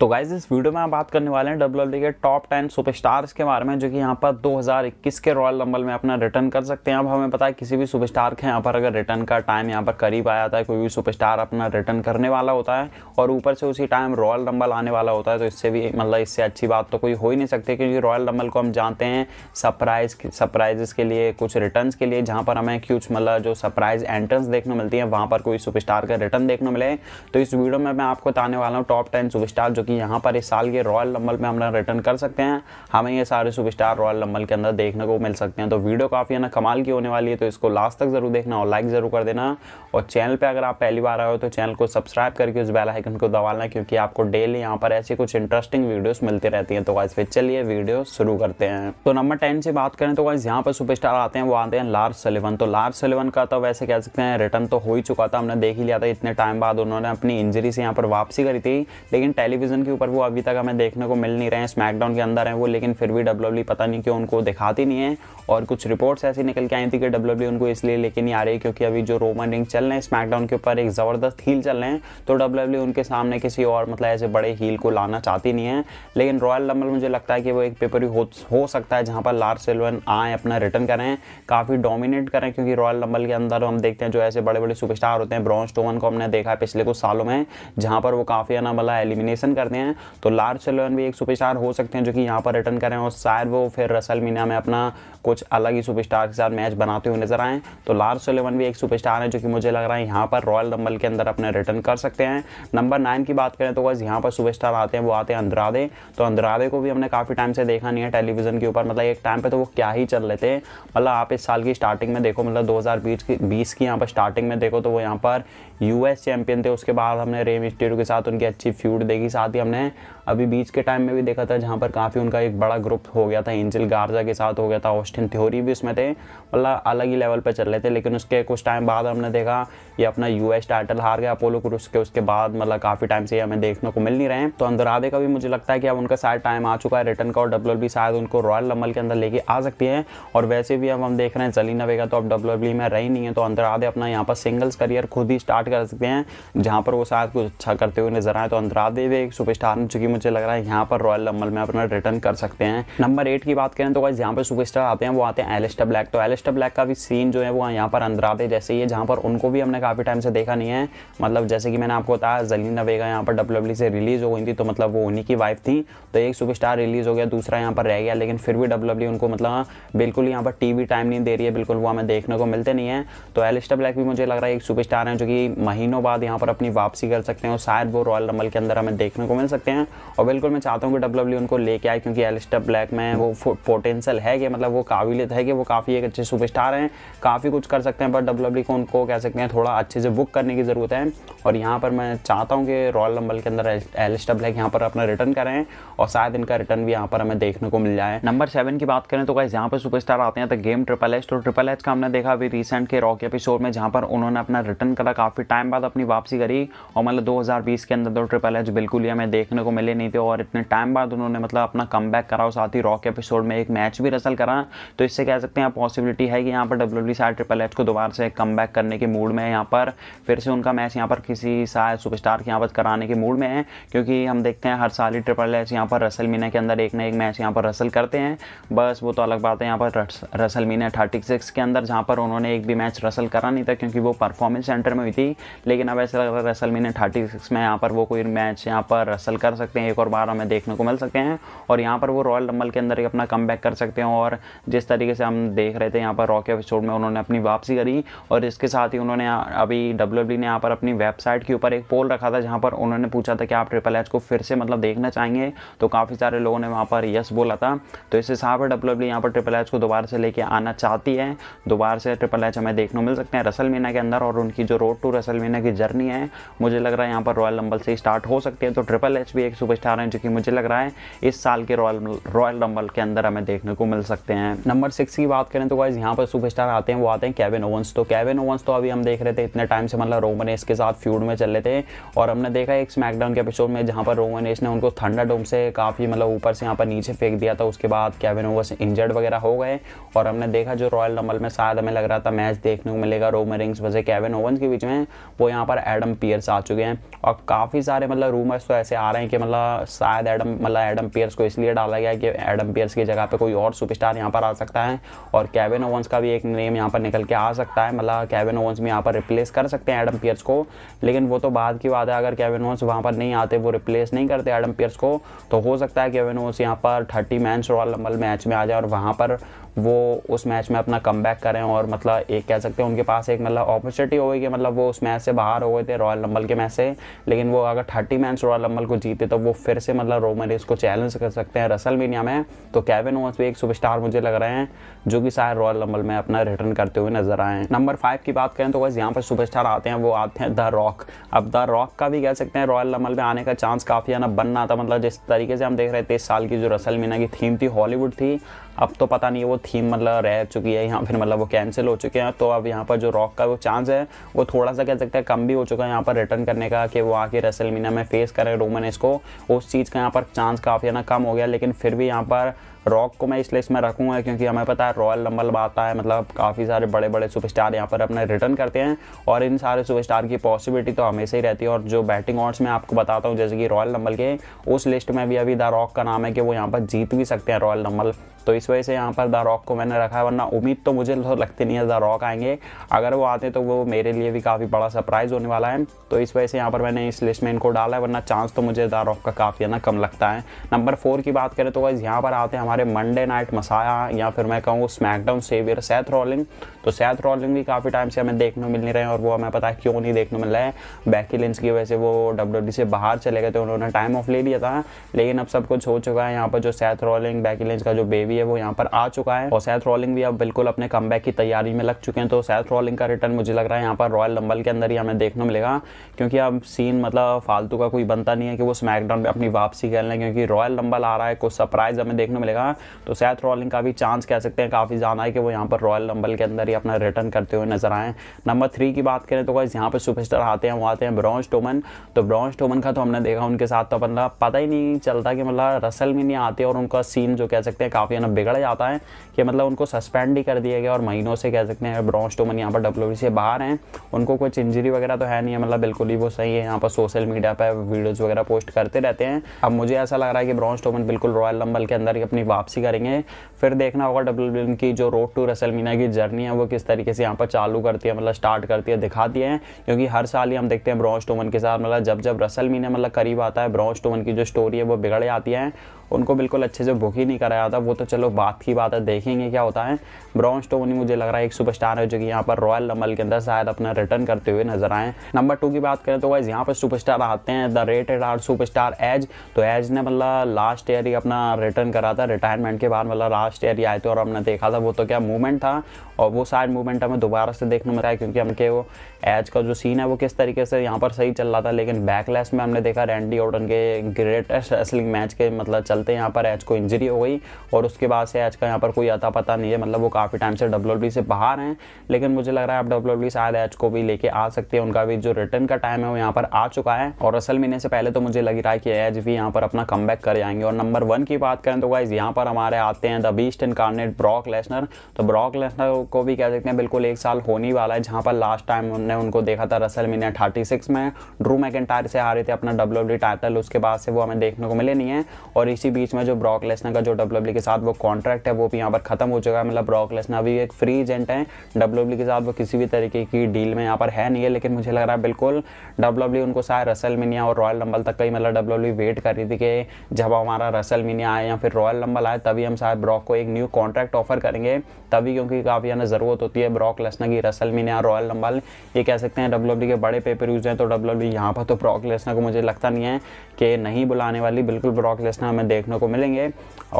तो गाइज इस वीडियो में हम बात करने वाले हैं डब्ल्यू के टॉप टेन सुपरस्टार्स के बारे में जो कि यहाँ पर 2021 के रॉयल नंबर में अपना रिटर्न कर सकते हैं अब हमें पता है किसी भी सुपरस्टार के यहाँ पर अगर रिटर्न का टाइम यहाँ पर करीब आया जाता है कोई भी सुपरस्टार अपना रिटर्न करने वाला होता है और ऊपर से उसी टाइम रॉयल नंबल आने वाला होता है तो इससे भी मतलब इससे अच्छी बात तो कोई हो ही नहीं सकती क्योंकि रॉयल नंबल को हम जानते हैं सरप्राइज सरप्राइजेस के लिए कुछ रिटर्न के लिए जहाँ पर हमें कुछ मतलब जो सरप्राइज एंट्रेंस देखने मिलती है वहाँ पर कोई सुपरस्टार का रिटर्न देखने मिले तो इस वीडियो में मैं आपको बताने वाला हूँ टॉप टेन सुपरस्टार जो क्योंकि यहाँ पर इस साल के रॉयल रंबल में हम लोग रिटर्न कर सकते हैं हमें ये सारे सुपरस्टार रॉयल रंबल के अंदर देखने को मिल सकते हैं तो वीडियो काफ़ी है ना कमाल की होने वाली है तो इसको लास्ट तक ज़रूर देखना और लाइक ज़रूर कर देना और चैनल पर अगर आप पहली बार आए हो तो चैनल को सब्सक्राइब करके उस बेलाइकन को दबाना क्योंकि आपको डेली यहाँ पर ऐसी कुछ इंटरेस्टिंग वीडियोज़ मिलती रहती हैं तो वाइज फिर चलिए वीडियो शुरू करते हैं तो नंबर टेन से बात करें तो वाइज यहाँ पर सुपरस्टार आते हैं वो आते हैं लार्ज सलेवन तो लार्ज सलेवन का तो वैसे कह सकते हैं रिटर्न तो हो ही चुका था हमने देख ही लिया था इतने टाइम बाद उन्होंने अपनी इंजरी से यहाँ पर वापसी करी थी लेकिन टेलीविजन रीज़न के ऊपर वो अभी तक हमें देखने को मिल नहीं रहे हैं स्मैकडाउन के अंदर हैं वो लेकिन फिर भी डब्ल्यू e पता नहीं क्यों उनको दिखाती नहीं है और कुछ रिपोर्ट्स ऐसी निकल के आई थी कि डब्ल्यू e उनको इसलिए लेके नहीं आ रही क्योंकि अभी जो रोमन रिंग चल रहे हैं स्मैकडाउन के ऊपर एक ज़बरदस्त हील चल रहे हैं तो डब्ल्यू e उनके सामने किसी और मतलब ऐसे बड़े हील को लाना चाहती नहीं है लेकिन रॉयल लंबल मुझे लगता है कि वो एक पेपर हो, हो सकता है जहाँ पर लार्ज सिल्वन आए अपना रिटर्न करें काफ़ी डोमिनेट करें क्योंकि रॉयल लंबल के अंदर हम देखते हैं जो ऐसे बड़े बड़े सुपरस्टार होते हैं ब्रॉन्स टोवन को हमने देखा है पिछले कुछ सालों में जहाँ पर वो काफ़ी ना मतलब एलिमिनेशन कर करते हैं तो लार्ज सेलोन भी एक सुपरस्टार हो सकते हैं जो कि यहाँ पर रिटर्न करें और शायद वो फिर रसल मीना में अपना कुछ अलग ही सुपरस्टार के साथ मैच बनाते हुए नजर आए तो लार्ज सेलेवन भी एक सुपरस्टार है जो कि मुझे लग रहा है यहाँ पर रॉयल रंबल के अंदर अपने रिटर्न कर सकते हैं नंबर नाइन की बात करें तो बस यहाँ पर सुपरस्टार आते हैं वो आते हैं अंदरादे तो अंदरादे को भी हमने काफ़ी टाइम से देखा नहीं है टेलीविजन के ऊपर मतलब एक टाइम पर तो वो क्या ही चल लेते हैं मतलब आप इस साल की स्टार्टिंग में देखो मतलब दो की की यहाँ पर स्टार्टिंग में देखो तो वो यहाँ पर यूएस चैंपियन थे उसके बाद हमने रेम स्टेडियो के साथ उनकी अच्छी फ्यूड देखी साथ हमने अभी बीच के टाइम में भी देखा था जहाँ पर काफ़ी उनका एक बड़ा ग्रुप हो गया था एंजल गार्जा के साथ हो गया था ऑस्टिन थ्योरी भी उसमें थे मतलब अलग ही लेवल पर चल रहे थे लेकिन उसके कुछ टाइम बाद हमने देखा ये अपना यू एस टाइटल हार गया अपोलो क्रूस के उसके बाद मतलब काफ़ी टाइम से ये हमें देखने को मिल नहीं रहे हैं तो अंदरादे का भी मुझे लगता है कि अब उनका शायद टाइम आ चुका है रिटर्न का और डब्ल्यू शायद उनको रॉयल रंबल के अंदर लेके आ सकती है और वैसे भी अब हम देख रहे हैं जलीना वेगा तो अब डब्ल्यू में रही नहीं है तो अंदरादे अपना यहाँ पर सिंगल्स करियर खुद ही स्टार्ट कर सकते हैं जहाँ पर वो शायद कुछ अच्छा करते हुए नजर आए तो अंदरादे भी एक सुपर स्टार चूंकि मुझे लग रहा है यहाँ पर रॉयल रंबल में अपना रिटर्न कर सकते हैं नंबर एट की बात करें तो गाइज यहाँ पर सुपरस्टार आते हैं वो आते हैं एलिस्टा ब्लैक तो एलिस्टा ब्लैक का भी सीन जो है वो यहाँ पर अंदराते जैसे ही है जहाँ पर उनको भी हमने काफ़ी टाइम से देखा नहीं है मतलब जैसे कि मैंने आपको बताया जलीना वेगा यहाँ पर डब्ल्यू e से रिलीज़ हो गई थी तो मतलब वो उन्हीं की वाइफ थी तो एक सुपर रिलीज़ हो गया दूसरा यहाँ पर रह गया लेकिन फिर भी डब्ल्यू e उनको मतलब बिल्कुल यहाँ पर टीवी टाइम नहीं दे रही है बिल्कुल वो हमें देखने को मिलते नहीं है तो एलिस्टा ब्लैक भी मुझे लग रहा है एक सुपर है जो कि महीनों बाद यहाँ पर अपनी वापसी कर सकते हैं और शायद वो रॉयल रमल के अंदर हमें देखने को मिल सकते हैं और बिल्कुल मैं चाहता हूँ कि डब्ल्यू e उनको लेके आए क्योंकि एलिस्टर ब्लैक में वो पोटेंशियल है कि मतलब वो काबिलियत है कि वो काफ़ी एक अच्छे सुपरस्टार हैं काफ़ी कुछ कर सकते हैं पर डब्ल्यू e को उनको कह सकते हैं थोड़ा अच्छे से बुक करने की ज़रूरत है और यहाँ पर मैं चाहता हूँ कि रॉयल रंबल के अंदर एलिस्टर ब्लैक यहाँ पर अपना रिटर्न करें और शायद इनका रिटर्न भी यहाँ पर हमें देखने को मिल जाए नंबर सेवन की बात करें तो गाइज यहाँ पर सुपरस्टार आते हैं तो गेम ट्रिपल एच तो ट्रिपल एच का हमने देखा अभी रिसेंट के रॉक एपिसोड में जहाँ पर उन्होंने अपना रिटर्न करा काफ़ी टाइम बाद अपनी वापसी करी और मतलब दो के अंदर तो ट्रिपल एच बिल्कुल ही हमें देखने को मिले नहीं थे और इतने टाइम बाद उन्होंने मतलब अपना कम करा और साथ ही रॉक एपिसोड में एक मैच भी रसल करा तो इससे कह सकते हैं पॉसिबिलिटी है कि यहाँ पर W D side Triple H को दोबारा से कम करने के मूड में है यहाँ पर फिर से उनका मैच यहाँ पर किसी शायद सुपरस्टार के यहाँ पर कराने के मूड में है क्योंकि हम देखते हैं हर साल ही ट्रिपल एच यहाँ पर रसल मीना के अंदर एक ना एक मैच यहाँ पर रसल करते हैं बस वो तो अलग बात है यहाँ पर रसल मीना थर्टी सिक्स के अंदर जहाँ पर उन्होंने एक भी मैच रसल करा नहीं था क्योंकि वो परफॉर्मेंस सेंटर में हुई थी लेकिन अब ऐसा लग रहा है रसल मीना थर्टी सिक्स में यहाँ पर वो कोई मैच यहाँ पर रसल कर सकते सकते हैं एक और बार हमें देखने को मिल सकते हैं और यहाँ पर वो रॉयल रंबल के अंदर अपना कम कर सकते हैं और जिस तरीके से हम देख रहे थे यहाँ पर रॉकी एपिसोड में उन्होंने अपनी वापसी करी और इसके साथ ही उन्होंने अभी डब्ल्यू ने यहाँ पर अपनी वेबसाइट के ऊपर एक पोल रखा था जहाँ पर उन्होंने पूछा था कि आप ट्रिपल एच को फिर से मतलब देखना चाहेंगे तो काफ़ी सारे लोगों ने वहाँ पर यस बोला था तो इस हिसाब से डब्ल्यू यहाँ पर ट्रिपल एच को दोबारा से लेके आना चाहती है दोबारा से ट्रिपल एच हमें देखने को मिल सकते हैं रसल मीना के अंदर और उनकी जो रोड टू रसल मीना की जर्नी है मुझे लग रहा है यहाँ पर रॉयल लंबल से स्टार्ट हो सकती है तो ट्रिपल एच भी एक सुपरस्टार हैं जो कि मुझे लग रहा है इस साल के रॉयल रॉयल रंबल के अंदर हमें देखने को मिल सकते हैं नंबर सिक्स की बात करें तो वाइज यहाँ पर सुपरस्टार आते हैं वो आते हैं कैबिन ओवंस तो कैबिन ओवंस तो अभी हम देख रहे थे इतने टाइम से मतलब रोमन एस के साथ फ्यूड में चल रहे थे और हमने देखा एक स्मैकडाउन के एपिसोड में जहाँ पर रोमन एस ने उनको थंडर डोम से काफ़ी मतलब ऊपर से यहाँ पर नीचे फेंक दिया था उसके बाद कैबिन ओवंस इंजर्ड वगैरह हो गए और हमने देखा जो रॉयल रंबल में शायद हमें लग रहा था मैच देखने को मिलेगा रोमन रिंग्स वजह कैबिन ओवंस के बीच में वो यहाँ पर एडम पियर्स आ चुके हैं और काफ़ी सारे मतलब रूमर्स तो ऐसे आ रहे हैं कि मतलब वाला शायद एडम मतलब एडम पियर्स को इसलिए डाला गया कि एडम पियर्स की जगह पे कोई और सुपरस्टार यहाँ पर आ सकता है और कैविन ओवंस का भी एक नेम यहाँ पर निकल के आ सकता है मतलब कैविन ओवंस भी यहाँ पर रिप्लेस कर सकते हैं एडम पियर्स को लेकिन वो तो बाद की बात है अगर कैविन ओवंस वहाँ पर नहीं आते वो रिप्लेस नहीं करते एडम पियर्स को तो हो सकता है कैविन ओवंस यहाँ पर थर्टी मैं रॉयल नंबर मैच में आ जाए और वहाँ पर वो उस मैच में अपना कम करें और मतलब एक कह सकते हैं उनके पास एक मतलब अपॉर्चुनिटी हो गई कि मतलब वो उस मैच से बाहर हो गए थे रॉयल नंबल के मैच से लेकिन वो अगर थर्टी मैच रॉयल नंबल को जीते तो वो फिर से मतलब रोमन रेस को चैलेंज कर सकते हैं रसल मीनिया में तो कैविन ओवंस भी एक सुपरस्टार मुझे लग रहे हैं जो कि शायद रॉयल नंबल में अपना रिटर्न करते हुए नजर आए नंबर फाइव की बात करें तो बस यहाँ पर सुपरस्टार आते हैं वो आते हैं द रॉक अब द रॉक का भी कह सकते हैं रॉयल नंबल में आने का चांस काफ़ी है ना बनना था मतलब जिस तरीके से हम देख रहे थे इस साल की जो रसल मीना की थीम थी हॉलीवुड थी अब तो पता नहीं वो थीम मतलब रह चुकी है यहाँ फिर मतलब वो कैंसिल हो चुके हैं तो अब यहाँ पर जो रॉक का वो चांस है वो थोड़ा सा कह सकते हैं कम भी हो चुका है यहाँ पर रिटर्न करने का कि वो आके रेसल में फेस करें रोमन इसको उस चीज़ का यहाँ पर चांस काफ़ी ना कम हो गया लेकिन फिर भी यहाँ पर रॉक को मैं इसलिए इसमें रखूँगा क्योंकि हमें पता है रॉयल रंबल आता है मतलब काफ़ी सारे बड़े बड़े सुपरस्टार यहाँ पर अपने रिटर्न करते हैं और इन सारे सुपरस्टार की पॉसिबिलिटी तो हमेशा ही रहती है और जो बैटिंग ऑर्ड्स मैं आपको बताता हूँ जैसे कि रॉयल रंबल के उस लिस्ट में भी अभी द रॉक का नाम है कि वो यहाँ पर जीत भी सकते हैं रॉयल रंबल तो इस वजह से यहाँ पर द रॉक को मैंने रखा है वरना उम्मीद तो मुझे तो लगती नहीं है द रॉक आएंगे अगर वो आते तो वो मेरे लिए भी काफ़ी बड़ा सरप्राइज़ होने वाला है तो इस वजह से यहाँ पर मैंने इस लिस्ट में इनको डाला है वरना चांस तो मुझे द रॉक का काफ़ी है ना कम लगता है नंबर फोर की बात करें तो वैसे यहाँ पर आते हैं हमारे मंडे नाइट मसाया या फिर मैं कहूँ स्मैकडाउन सेवियर सैथ रॉलिंग तो सैथ रॉलिंग भी काफ़ी टाइम से हमें देखने मिल नहीं रहे हैं और वो हमें पता है क्यों नहीं देखने मिल रहे हैं बैकी लिंस की वजह से वो डब्ल्यू e से बाहर चले गए थे उन्होंने टाइम ऑफ ले लिया था लेकिन अब सब कुछ हो चुका है यहाँ पर जो सैथ रॉलिंग बैकी लिंस का जो बेबी है वो यहाँ पर आ चुका है और सैथ रॉलिंग भी अब बिल्कुल अपने कम की तैयारी में लग चुके हैं तो सैथ रॉलिंग का रिटर्न मुझे लग रहा है यहाँ पर रॉयल नंबल के अंदर ही हमें देखने मिलेगा क्योंकि अब सीन मतलब फालतू का कोई बनता नहीं है कि वो स्मैकडाउन में अपनी वापसी कर लें क्योंकि रॉयल नंबल आ रहा है कुछ सरप्राइज हमें देखने मिलेगा तो सैथ रॉलिंग का भी चांस कह सकते हैं काफ़ी ज़्यादा है कि वो यहाँ पर रॉयल नंबल के अंदर ही अपना रिटर्न करते हुए नजर आए नंबर थ्री की बात करें तो गाइज यहाँ पर सुपरस्टार आते हैं वो आते हैं ब्रॉन्स टोमन तो ब्रॉन्स टोमन का तो हमने देखा उनके साथ तो अपना पता ही नहीं चलता कि मतलब रसल में नहीं आते और उनका सीन जो कह सकते हैं काफ़ी ना बिगड़ जाता है कि मतलब उनको सस्पेंड ही कर दिया गया और महीनों से कह सकते हैं ब्रॉन्स टोमन यहाँ पर डब्ल्यू से बाहर हैं उनको कुछ इंजरी वगैरह तो है नहीं है मतलब बिल्कुल ही वो सही है यहाँ पर सोशल मीडिया पर वीडियोज़ वगैरह पोस्ट करते रहते हैं अब मुझे ऐसा लग रहा है कि ब्रॉन्स टोमन बिल्कुल रॉयल रंबल के अंदर ही अपनी वापसी करेंगे फिर देखना होगा डब्ल्यू की जो रोड टू रसल की जर्नी है वो किस तरीके से यहाँ पर चालू करती है मतलब स्टार्ट करती है दिखाती है क्योंकि हर साल ही हम देखते हैं ब्रॉन्स टोमन के साथ मतलब जब जब रसल मीना मतलब करीब आता है ब्रॉन्स टोमन की जो स्टोरी है वो बिगड़ जाती है उनको बिल्कुल अच्छे से बुक ही नहीं कराया था वो तो चलो बात की बात है देखेंगे क्या होता है ब्राउन स्टोन मुझे लग रहा है एक सुपरस्टार है जो कि यहाँ पर रॉयल नंबल के अंदर शायद अपना रिटर्न करते हुए नजर आए नंबर टू की बात करें तो वाइज यहाँ पर सुपरस्टार आते हैं the rated R superstar Edge तो एज ने मतलब लास्ट ईयर ही अपना रिटर्न करा था रिटायरमेंट के बाद मतलब लास्ट ईयर ही आए थे और हमने देखा था वो तो क्या मूवमेंट था और वो शायद मूवमेंट हमें दोबारा से देखने में आया क्योंकि हमके वो एज का जो सीन है वो किस तरीके से यहाँ पर सही चल रहा था लेकिन बैकलेस में हमने देखा रैंडी ऑर्डन के ग्रेटेस्ट रेसलिंग मैच के मतलब चल चलते यहाँ पर एच को इंजरी हो गई और उसके बाद से एच का यहाँ पर कोई अता पता नहीं है मतलब वो काफ़ी टाइम से डब्ल्यू से बाहर हैं लेकिन मुझे लग रहा है आप डब्ल्यू शायद एच को भी लेके आ सकते हैं उनका भी जो रिटर्न का टाइम है वो यहाँ पर आ चुका है और असल महीने से पहले तो मुझे लग रहा है कि एच भी यहाँ पर अपना कम कर जाएंगे और नंबर वन की बात करें तो गाइज यहाँ पर हमारे आते हैं the Beast Incarnate Brock Lesnar तो ब्रॉक लेसनर को भी कह सकते हैं बिल्कुल एक साल होने वाला है जहाँ पर लास्ट टाइम उन्होंने उनको देखा था रसल मीने थर्टी में ड्रू मैकेंटायर से हारे थे अपना डब्ल्यू टाइटल उसके बाद से वो हमें देखने को मिले नहीं है और इसी इसी बीच में जो ब्रॉक लेसनर का जो डब्ल्यू e के साथ वो कॉन्ट्रैक्ट है वो भी यहाँ पर खत्म हो चुका है मतलब ब्रॉक लेसनर अभी एक फ्री एजेंट है डब्ल्यू के साथ वो किसी भी तरीके की डील में यहाँ पर है नहीं है लेकिन मुझे लग रहा है बिल्कुल डब्ल्यू e उनको शायद रसल मिनिया और रॉयल नंबल तक का ही मतलब डब्ल्यू वेट e कर रही थी कि जब हमारा रसल मिनिया आए या फिर रॉयल नंबल आए तभी हम शायद ब्रॉक को एक न्यू कॉन्ट्रैक्ट ऑफर करेंगे तभी क्योंकि काफ़ी ना ज़रूरत होती है ब्रॉक लेसनर की रसल मिनिया रॉयल नंबल ये कह सकते हैं डब्ल्यू के बड़े पेपर यूज हैं तो डब्ल्यू यहाँ पर तो ब्रॉक लेसनर को मुझे लगता नहीं है कि नहीं बुलाने वाली बिल्कुल ब्रॉक लेसनर हमें देखने को मिलेंगे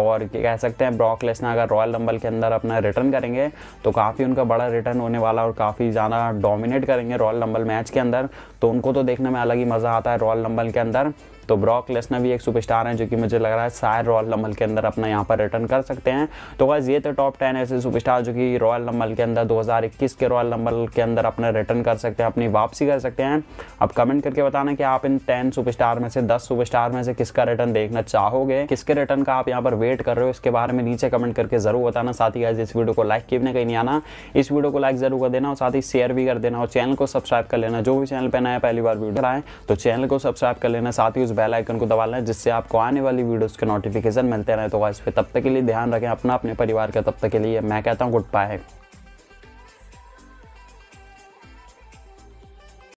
और कह सकते हैं ब्रॉक लेसना अगर रॉयल रंबल के अंदर अपना रिटर्न करेंगे तो काफ़ी उनका बड़ा रिटर्न होने वाला और काफ़ी ज़्यादा डोमिनेट करेंगे रॉयल रंबल मैच के अंदर तो उनको तो देखने में अलग ही मज़ा आता है रॉयल रंबल के अंदर तो ब्रॉक लेसना भी एक सुपरस्टार हैं जो कि मुझे लग रहा है शायद रॉयल नंबल के अंदर अपना यहाँ पर रिटर्न कर सकते हैं तो बस ये थे टॉप टेन ऐसे सुपरस्टार जो कि रॉयल नंबल के अंदर 2021 के रॉयल नंबल के अंदर अपना रिटर्न कर सकते हैं अपनी वापसी कर सकते हैं अब कमेंट करके बताना कि आप इन टेन सुपरस्टार में से दस सुपरस्टार में से किसका रिटर्न देखना चाहोगे किसके रिटर्न का आप यहाँ पर वेट कर रहे हो इसके बारे में नीचे कमेंट करके जरूर बताना साथ ही इस वीडियो को लाइक किए कहीं नहीं आना इस वीडियो को लाइक जरूर कर देना और साथ ही शेयर भी कर देना और चैनल को सब्सक्राइब कर लेना जो भी चैनल पर नया पहली बार वीडियो आए तो चैनल को सब्सक्राइब कर लेना साथ ही उस बेल आइकन को दबा लें जिससे आपको आने वाली वीडियोस के नोटिफिकेशन मिलते रहे तो इस पर तब तक के लिए ध्यान रखें अपना अपने परिवार का तब तक के लिए मैं कहता हूँ गुड बाय